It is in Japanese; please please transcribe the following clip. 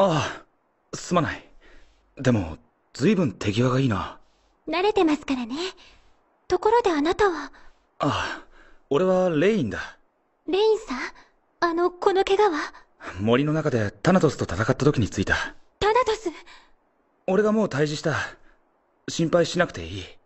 ああすまないでも随分手際がいいな慣れてますからねところであなたはああ俺はレインだレインさんあのこの怪我は森の中でタナトスと戦った時についたタナトス俺がもう退治した心配しなくていい